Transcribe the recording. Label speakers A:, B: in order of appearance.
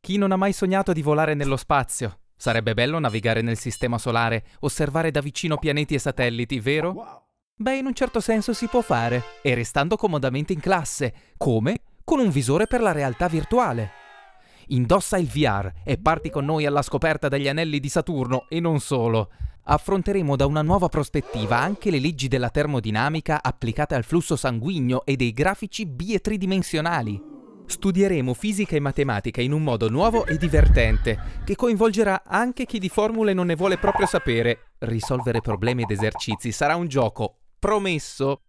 A: Chi non ha mai sognato di volare nello spazio? Sarebbe bello navigare nel sistema solare, osservare da vicino pianeti e satelliti, vero? Beh, in un certo senso si può fare, e restando comodamente in classe, come con un visore per la realtà virtuale. Indossa il VR e parti con noi alla scoperta degli anelli di Saturno e non solo. Affronteremo da una nuova prospettiva anche le leggi della termodinamica applicate al flusso sanguigno e dei grafici bietridimensionali. tridimensionali. Studieremo fisica e matematica in un modo nuovo e divertente, che coinvolgerà anche chi di formule non ne vuole proprio sapere. Risolvere problemi ed esercizi sarà un gioco, promesso!